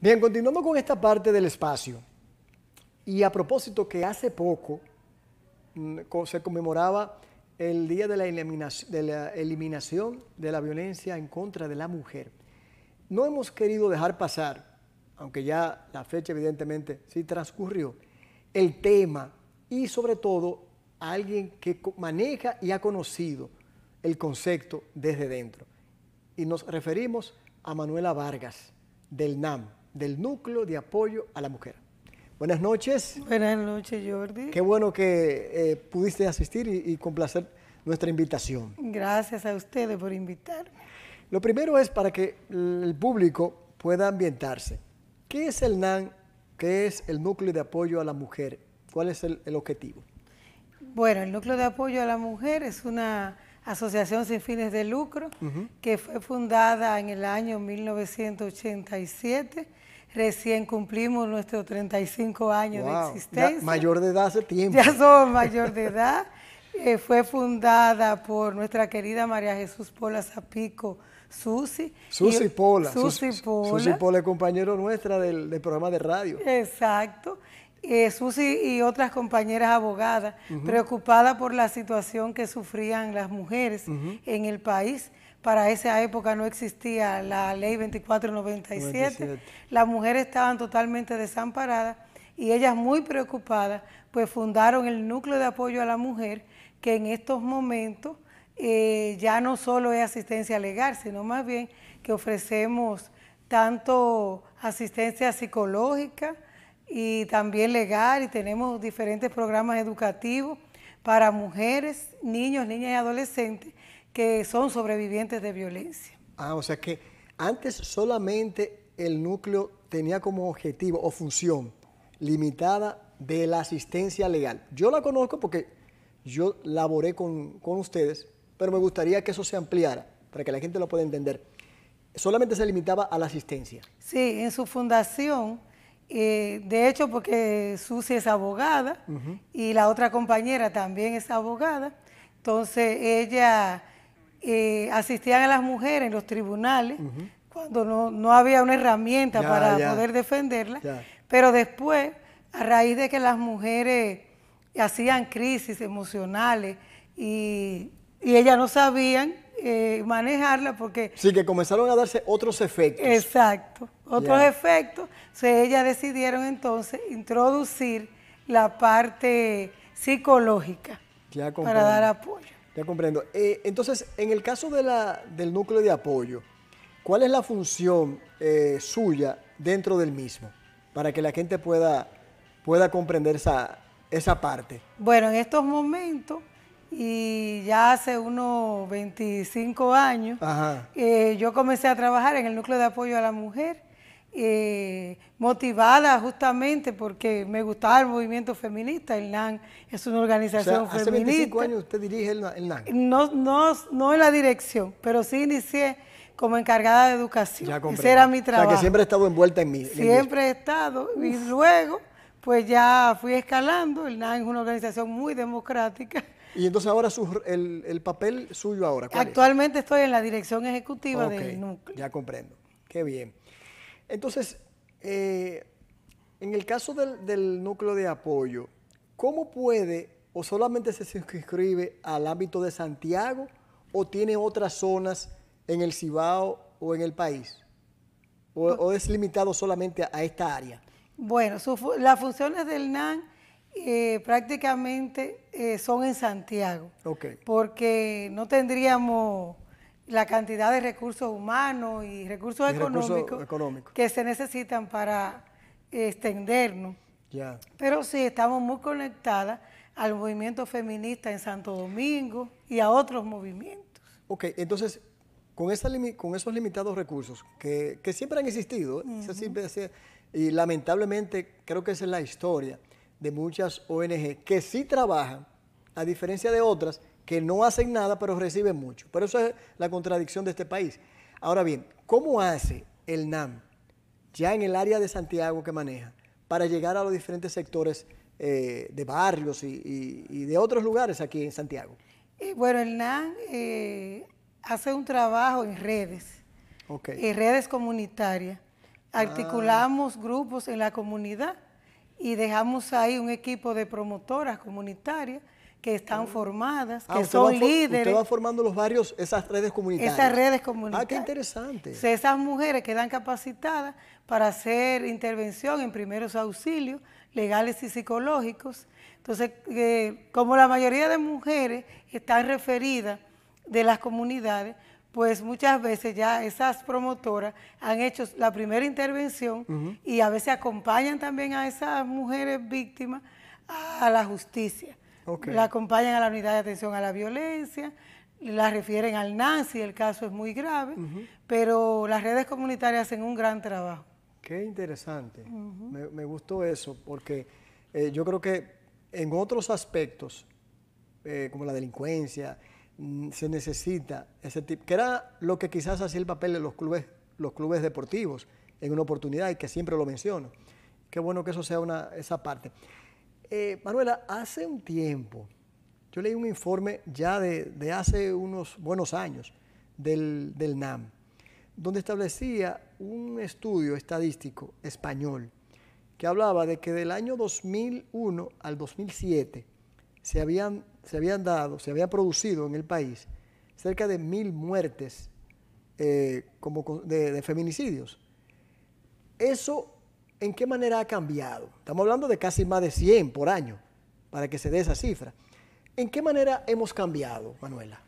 Bien, continuando con esta parte del espacio. Y a propósito que hace poco mm, se conmemoraba el Día de la, de la, Eliminación de la Violencia en contra de la Mujer. No hemos querido dejar pasar, aunque ya la fecha evidentemente sí transcurrió, el tema y sobre todo alguien que maneja y ha conocido el concepto desde dentro. Y nos referimos a Manuela Vargas, del NAM, del Núcleo de Apoyo a la Mujer. Buenas noches. Buenas noches, Jordi. Qué bueno que eh, pudiste asistir y, complacer nuestra invitación. Gracias a ustedes por invitar Lo primero es para que el público pueda ambientarse. ¿Qué es el NAM? ¿Qué es el Núcleo de Apoyo a la Mujer? ¿Cuál es el objetivo? Bueno, el Núcleo de Apoyo a la Mujer es una asociación sin fines de lucro, que fue fundada en el año 1987. Recién cumplimos nuestros 35 años de existencia. Ya mayor de edad hace tiempo. Ya somos mayor de edad. Eh, fue fundada por nuestra querida María Jesús Pola Zapico, Susi. Susi Pola. Susi Pola. Susi Pola es compañero nuestra del programa de radio. Exacto eh, y otras compañeras abogadas, preocupadas por la situación que sufrían las mujeres en el país. Para esa época no existía la ley 2497. Las mujeres estaban totalmente desamparadas y ellas muy preocupadas, pues fundaron el núcleo de apoyo a la mujer que en estos momentos eh, ya no solo es asistencia legal, sino más bien que ofrecemos tanto asistencia psicológica, y también legal y tenemos diferentes programas educativos para mujeres, niños, niñas y adolescentes que son sobrevivientes de violencia. Ah, o sea que antes solamente el núcleo tenía como objetivo o función limitada de la asistencia legal. Yo la conozco porque yo laboré con, con ustedes, pero me gustaría que eso se ampliara para que la gente lo pueda entender. Solamente se limitaba a la asistencia. Sí, en su fundación eh, de hecho, porque Susi es abogada y la otra compañera también es abogada, entonces ella eh, asistían a las mujeres en los tribunales cuando no, había una herramienta para poder defenderla, pero después, a raíz de que las mujeres hacían crisis emocionales y, y ellas no sabían eh, manejarla porque... Sí, que comenzaron a darse otros efectos. Exacto, otros efectos. sea, ellas decidieron entonces introducir la parte psicológica para dar apoyo. Ya comprendo. Eh, entonces, en el caso de la, del núcleo de apoyo, ¿cuál es la función eh, suya dentro del mismo? Para que la gente pueda, pueda comprender esa, esa parte. Bueno, en estos momentos y ya hace unos 25 años eh, yo comencé a trabajar en el núcleo de apoyo a la mujer, eh, motivada justamente porque me gustaba el movimiento feminista. El NAN es una organización feminista. ¿Hace 25 años usted dirige el, NAN? No, no, no en la dirección, pero sí inicié como encargada de educación. Ese era mi trabajo. O que siempre he estado envuelta en mí. Siempre he estado. Y luego, pues ya fui escalando. El NAN es una organización muy democrática y entonces ahora su, el, papel suyo ahora. Actualmente estoy en la dirección ejecutiva del núcleo. Ya comprendo. Qué bien. Entonces, eh, en el caso del, núcleo de apoyo, ¿cómo puede o solamente se inscribe al ámbito de Santiago o tiene otras zonas en el Cibao o en el país? ¿O, es limitado solamente a, esta área? Bueno, las funciones del NAN eh, prácticamente eh, son en Santiago. Porque no tendríamos la cantidad de recursos humanos y recursos económicos que se necesitan para extendernos. Pero sí, estamos muy conectadas al movimiento feminista en Santo Domingo y a otros movimientos. Ok, entonces, con, esa con esos limitados recursos que, siempre han existido, ¿eh? y lamentablemente creo que esa es la historia, de muchas ONG que sí trabajan, a diferencia de otras que no hacen nada pero reciben mucho. Pero eso es la contradicción de este país. Ahora bien, ¿cómo hace el NAM, ya en el área de Santiago que maneja, para llegar a los diferentes sectores eh, de barrios y, de otros lugares aquí en Santiago? Eh, bueno, el NAM eh, hace un trabajo en redes, en redes comunitarias. Articulamos ah. grupos en la comunidad y dejamos ahí un equipo de promotoras comunitarias que están ah. formadas, ah, que son líderes. Usted va formando los varios, esas redes comunitarias. Esas redes comunitarias. Ah, qué interesante. esas mujeres quedan capacitadas para hacer intervención en primeros auxilios legales y psicológicos. Entonces, eh, como la mayoría de mujeres están referidas de las comunidades, pues muchas veces ya esas promotoras han hecho la primera intervención y a veces acompañan también a esas mujeres víctimas a, la justicia. La acompañan a la unidad de atención a la violencia, la refieren al nazi, el caso es muy grave, pero las redes comunitarias hacen un gran trabajo. Qué interesante, me, gustó eso, porque eh, yo creo que en otros aspectos, eh, como la delincuencia, Mm, se necesita ese tipo, que era lo que quizás hacía el papel de los clubes, los clubes deportivos en una oportunidad y que siempre lo menciono. Qué bueno que eso sea una, esa parte. Eh, Manuela, hace un tiempo, yo leí un informe ya de, hace unos buenos años del, del NAM, donde establecía un estudio estadístico español que hablaba de que del año 2001 al 2007 se habían se habían dado, se había producido en el país cerca de mil muertes eh, como de, feminicidios. Eso, ¿en qué manera ha cambiado? Estamos hablando de casi más de 100 por año, para que se dé esa cifra. ¿En qué manera hemos cambiado, Manuela?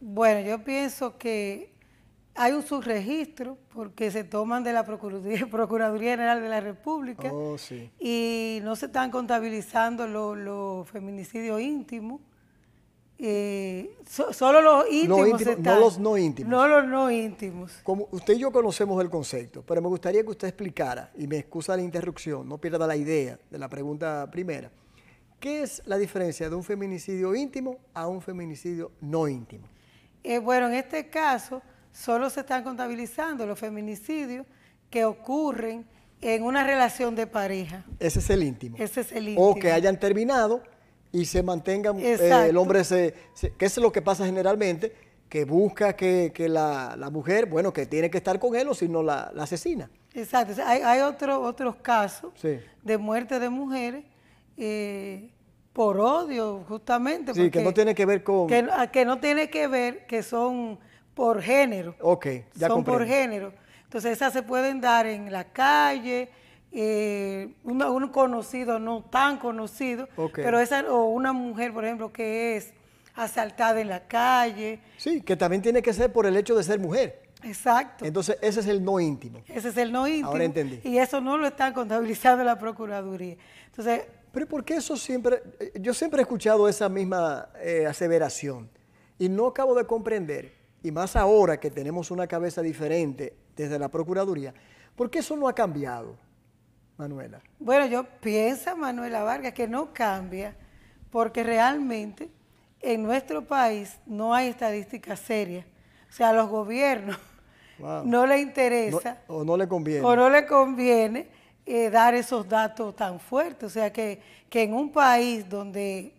Bueno, yo pienso que hay un subregistro porque se toman de la Procuraduría, General de la República oh, y no se están contabilizando los feminicidios íntimos eh, solo los íntimos. No, los no íntimos. No los no íntimos. Como usted y yo conocemos el concepto, pero me gustaría que usted explicara, y me excusa la interrupción, no pierda la idea de la pregunta primera. ¿Qué es la diferencia de un feminicidio íntimo a un feminicidio no íntimo? Eh, bueno, en este caso solo se están contabilizando los feminicidios que ocurren en una relación de pareja. Ese es el íntimo. Ese es el íntimo. O que hayan terminado y se mantenga eh, el hombre se, es lo que pasa generalmente, que busca que, que la, la, mujer, bueno, que tiene que estar con él o si no la, asesina. Exacto, hay, hay otro, otros casos de muerte de mujeres eh, por odio, justamente. Sí, que no tiene que ver con... Ah, que, no tiene que ver, que son por género. Ok, ya Son por género. Entonces esas se pueden dar en la calle, eh, un, conocido, no tan conocido, pero esa, o una mujer, por ejemplo, que es asaltada en la calle. Sí, que también tiene que ser por el hecho de ser mujer. Exacto. Entonces, ese es el no íntimo. Ese es el no íntimo. Ahora entendí. Y eso no lo está contabilizando la Procuraduría. Entonces. Pero ¿por qué eso siempre.? Eh, yo siempre he escuchado esa misma eh, aseveración y no acabo de comprender, y más ahora que tenemos una cabeza diferente desde la Procuraduría, ¿por qué eso no ha cambiado? Manuela? Bueno, yo pienso, Manuela Vargas, que no cambia, porque realmente en nuestro país no hay estadísticas serias. O sea, a los gobiernos no le interesa. o no le conviene. Eh, dar esos datos tan fuertes. O sea, que, en un país donde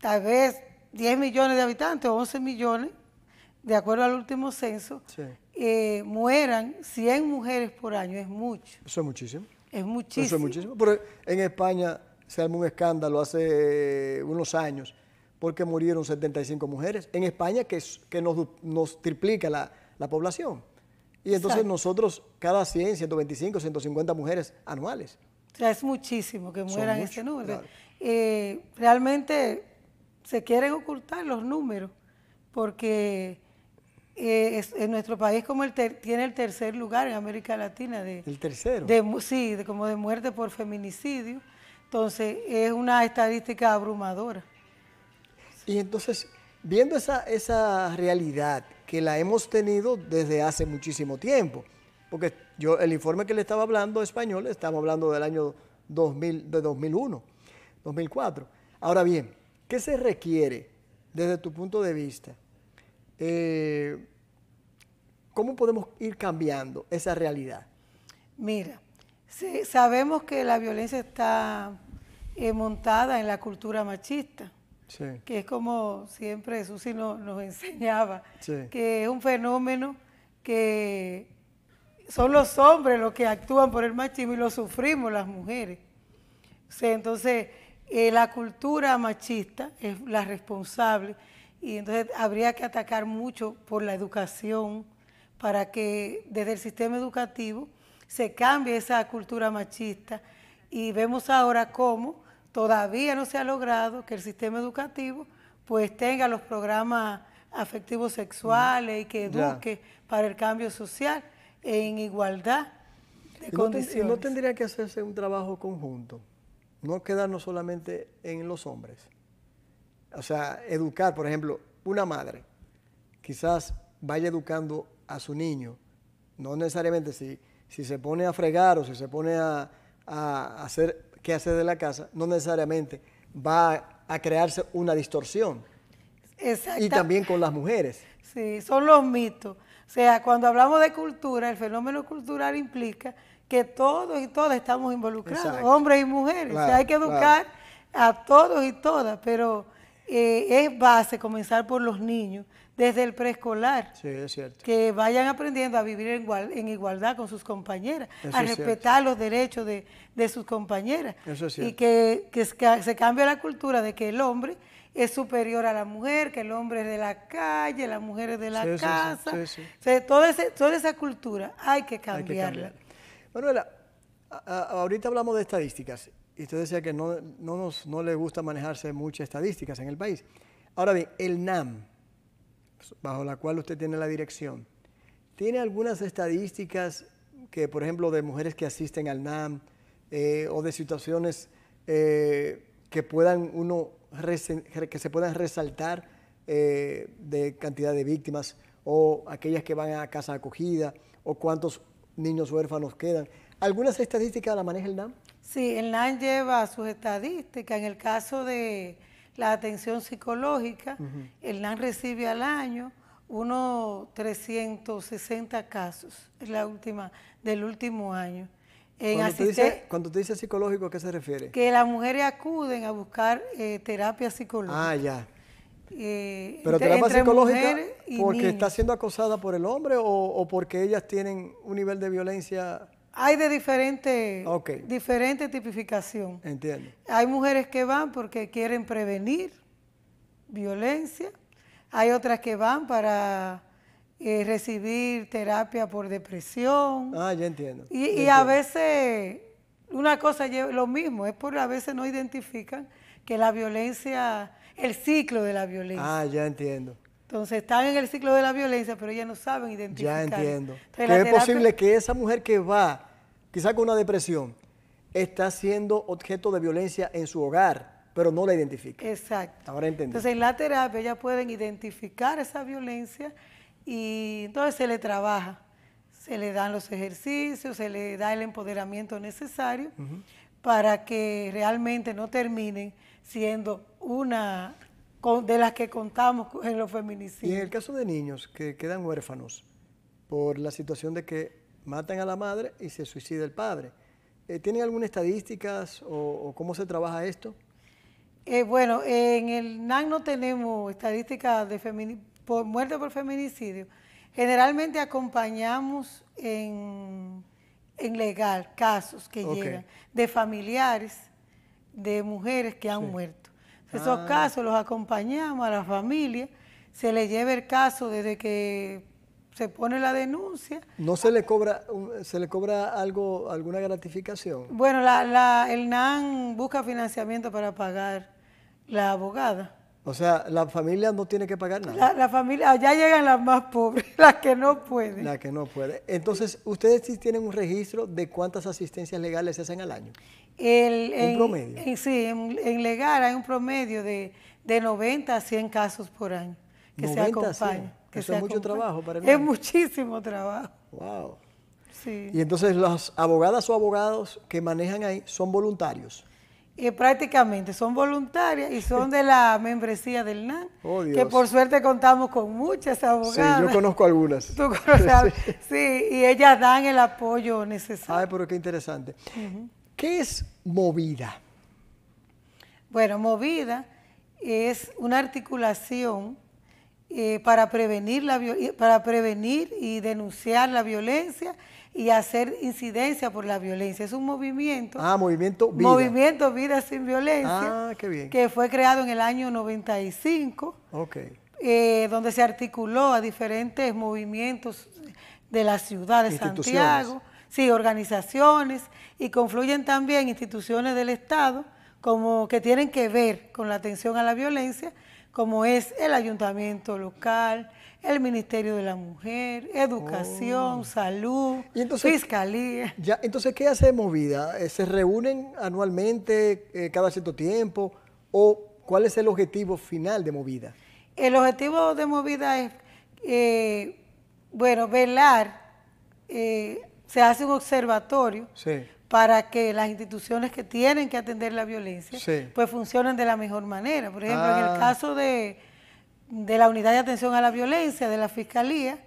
tal vez 10 millones de habitantes o 11 millones, de acuerdo al último censo, eh, mueran 100 mujeres por año. Es mucho. Eso es muchísimo. Es muchísimo. Eso es muchísimo. en España se armó un escándalo hace eh, unos años porque murieron 75 mujeres. En España que, que nos, triplica la, población. Y entonces nosotros, cada 100, 125, 150 mujeres anuales. O sea, es muchísimo que mueran ese número. Eh, realmente se quieren ocultar los números porque eh, en nuestro país como el tiene el tercer lugar en América Latina de el tercero de, sí como de muerte por feminicidio entonces es una estadística abrumadora y entonces viendo esa esa realidad que la hemos tenido desde hace muchísimo tiempo porque yo el informe que le estaba hablando español estamos hablando del año 2000 de 2001 2004 ahora bien qué se requiere desde tu punto de vista eh, ¿cómo podemos ir cambiando esa realidad? Mira, sabemos que la violencia está eh, montada en la cultura machista, que es como siempre Susi nos enseñaba, que es un fenómeno que son los hombres los que actúan por el machismo y lo sufrimos las mujeres. entonces, eh, la cultura machista es la responsable y entonces habría que atacar mucho por la educación para que desde el sistema educativo se cambie esa cultura machista. Y vemos ahora cómo todavía no se ha logrado que el sistema educativo pues tenga los programas afectivos sexuales y que eduque para el cambio social en igualdad de condiciones. no tendría que hacerse un trabajo conjunto, no quedarnos solamente en los hombres o sea, educar, por ejemplo, una madre quizás vaya educando a su niño, no necesariamente si, si se pone a fregar o si se pone a, hacer qué hacer de la casa, no necesariamente va a, crearse una distorsión. Exacto. Y también con las mujeres. Sí, son los mitos. O sea, cuando hablamos de cultura, el fenómeno cultural implica que todos y todas estamos involucrados, hombres y mujeres. o sea, hay que educar a todos y todas, pero eh, es base comenzar por los niños desde el preescolar. Que vayan aprendiendo a vivir en, en igualdad con sus compañeras, a respetar los derechos de, de, sus compañeras. Y que, se cambie la cultura de que el hombre es superior a la mujer, que el hombre es de la calle, la mujer es de la casa. Sí, toda, ese, toda, esa cultura hay que cambiarla. Hay ahorita hablamos de estadísticas y usted decía que no, no, le gusta manejarse muchas estadísticas en el país. Ahora bien, el NAM, bajo la cual usted tiene la dirección, ¿tiene algunas estadísticas que, por ejemplo, de mujeres que asisten al NAM eh, o de situaciones eh, que puedan uno que se puedan resaltar eh, de cantidad de víctimas o aquellas que van a casa acogida o cuántos niños huérfanos quedan? ¿Algunas estadísticas la maneja el NAM? Sí, el NAM lleva sus estadísticas. En el caso de la atención psicológica, el NAM recibe al año unos 360 casos, es la última, del último año. cuando, tú dices, psicológico, ¿a qué se refiere? Que las mujeres acuden a buscar eh, terapia psicológica. Ah, ya. Eh, Pero terapia psicológica porque está siendo acosada por el hombre o porque ellas tienen un nivel de violencia hay de diferente, diferente tipificación. Entiendo. Hay mujeres que van porque quieren prevenir violencia. Hay otras que van para eh, recibir terapia por depresión. Ah, ya entiendo. Y, a veces una cosa lo mismo, es por a veces no identifican que la violencia, el ciclo de la violencia. Ah, ya entiendo. Entonces están en el ciclo de la violencia, pero ya no saben identificar. Ya entiendo. es posible que esa mujer que va quizá con una depresión, está siendo objeto de violencia en su hogar, pero no la identifica. Exacto. Ahora entendí. Entonces, en la terapia ya pueden identificar esa violencia y entonces se le trabaja, se le dan los ejercicios, se le da el empoderamiento necesario para que realmente no terminen siendo una de las que contamos en los feminicidios. Y en el caso de niños que quedan huérfanos por la situación de que matan a la madre y se suicida el padre. Eh, ¿Tienen alguna estadísticas o, cómo se trabaja esto? Eh, bueno, en el NAC no tenemos estadísticas de muerte por feminicidio. Generalmente acompañamos en, legal casos que llegan de familiares de mujeres que han muerto. Esos ah. casos los acompañamos a la familia, se les lleva el caso desde que se pone la denuncia. ¿No se le cobra, se le cobra algo, alguna gratificación? Bueno, el NAN busca financiamiento para pagar la abogada. O sea, la familia no tiene que pagar nada. La, familia, allá ah, llegan las más pobres, las que no pueden. Las que no pueden. Entonces, ¿ustedes sí tienen un registro de cuántas asistencias legales se hacen al año? en, promedio? sí, en, legal hay un promedio de, 90 a 100 casos por año que se acompañan. Eso es mucho trabajo para mí. Es muchísimo trabajo. Wow. Sí. Y entonces las abogadas o abogados que manejan ahí son voluntarios. y prácticamente son voluntarias y son de la membresía del NAN, oh, que por suerte contamos con muchas abogadas. Sí, yo conozco algunas. ¿Tú conoces? sí. y ellas dan el apoyo necesario. Ay, pero qué interesante. ¿Qué es movida? Bueno, movida es una articulación eh, para, prevenir la, eh, para prevenir y denunciar la violencia y hacer incidencia por la violencia. Es un movimiento. Ah, movimiento vida. Movimiento vida sin violencia. Ah, qué bien. Que fue creado en el año 95. Ok. Eh, donde se articuló a diferentes movimientos de la ciudad de Santiago, sí, organizaciones y confluyen también instituciones del Estado como que tienen que ver con la atención a la violencia como es el ayuntamiento local, el Ministerio de la Mujer, Educación, oh. Salud, Fiscalía. Ya, entonces, ¿qué hace Movida? Eh, ¿Se reúnen anualmente, eh, cada cierto tiempo? ¿O cuál es el objetivo final de Movida? El objetivo de Movida es, eh, bueno, velar, se hace un observatorio sí para que las instituciones que tienen que atender la violencia pues funcionen de la mejor manera. Por ejemplo, en el ah. caso de, la unidad de atención a la violencia de la Fiscalía,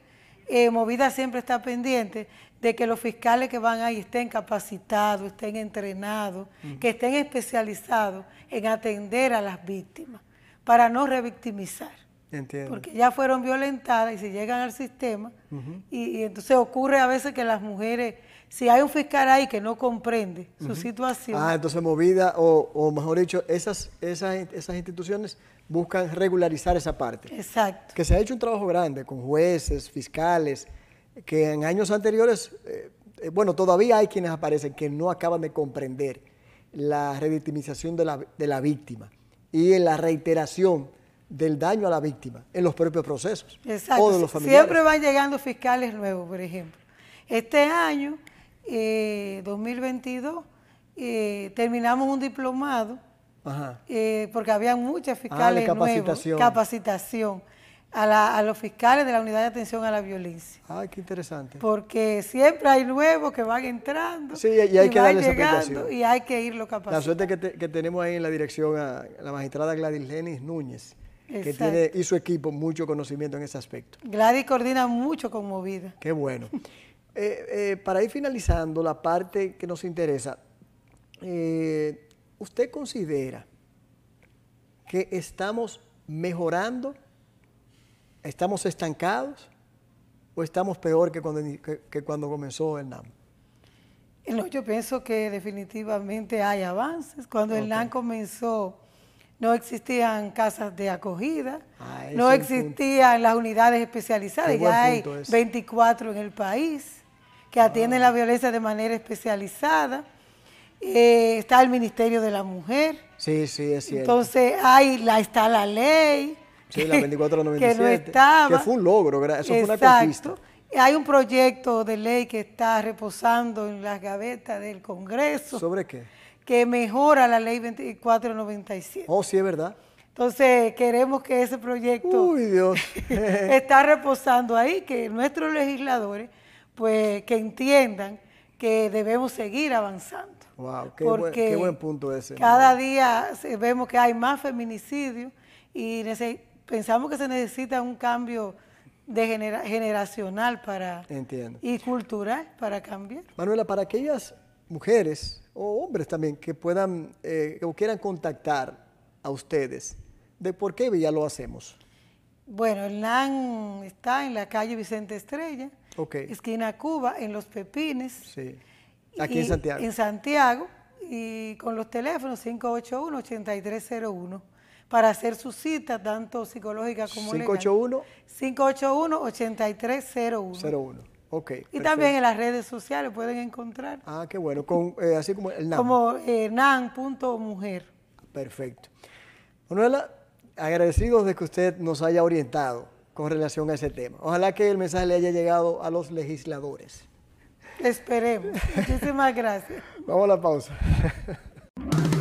eh, Movida siempre está pendiente de que los fiscales que van ahí estén capacitados, estén entrenados, que estén especializados en atender a las víctimas para no revictimizar. Entiendo. Porque ya fueron violentadas y se llegan al sistema y entonces ocurre a veces que las mujeres si hay un fiscal ahí que no comprende su situación. Ah, entonces Movida, o, o mejor dicho, esas, esas, instituciones buscan regularizar esa parte. Exacto. Que se ha hecho un trabajo grande con jueces, fiscales, que en años anteriores, eh, eh, bueno, todavía hay quienes aparecen que no acaban de comprender la revictimización de la, de la víctima y la reiteración del daño a la víctima en los propios procesos. Exacto. O los familiares. Siempre van llegando fiscales nuevos, por ejemplo. Este año 2022 eh, eh, terminamos un diplomado, eh, porque había muchas ah, fiscales ah, capacitación. capacitación a, los fiscales de la Unidad de Atención a la Violencia. Ay, ah, qué interesante. Porque siempre hay nuevos que van entrando. Sí, y hay, que Y hay que irlo capacitando. La suerte que, que, tenemos ahí en la dirección a la magistrada Gladys Lenis Núñez, que tiene y su equipo mucho conocimiento en ese aspecto. Gladys coordina mucho con Movida. Qué bueno. Eh, eh, para ir finalizando la parte que nos interesa, eh, ¿usted considera que estamos mejorando? ¿Estamos estancados? ¿O estamos peor que cuando, que, cuando comenzó el NAM? No, yo pienso que definitivamente hay avances. Cuando el NAM comenzó, no existían casas de acogida, ah, no existían las unidades especializadas, ya hay 24 en el país que atiende la violencia de manera especializada. Eh, está el Ministerio de la Mujer. Sí, sí, es cierto. Entonces, ahí está la ley. Sí, la 2497. Que no Que fue un logro, eso fue una conquista. Hay un proyecto de ley que está reposando en las gavetas del Congreso. ¿Sobre qué? Que mejora la ley 2497. Oh, sí, es verdad. Entonces, queremos que ese proyecto Uy, Dios. está reposando ahí, que nuestros legisladores pues que entiendan que debemos seguir avanzando. Wow, qué, buen, qué punto ese. Cada día vemos que hay más feminicidio y pensamos que se necesita un cambio de generacional para y cultural para cambiar. Manuela, para aquellas mujeres o hombres también que puedan eh, o quieran contactar a ustedes, ¿de por qué ya lo hacemos? Bueno, el está en la calle Vicente Estrella, Esquina Cuba, en Los Pepines. Sí. Aquí en Santiago. En Santiago y con los teléfonos 581-8301 para hacer su cita, tanto psicológica como 581 legal. 581-8301. 01. y también en las redes sociales pueden encontrar. Ah, qué bueno. Eh, así como el Como eh, Perfecto. Manuela, agradecidos de que usted nos haya orientado con relación a ese tema. Ojalá que el mensaje le haya llegado a los legisladores. Esperemos. Muchísimas gracias. Vamos a la pausa.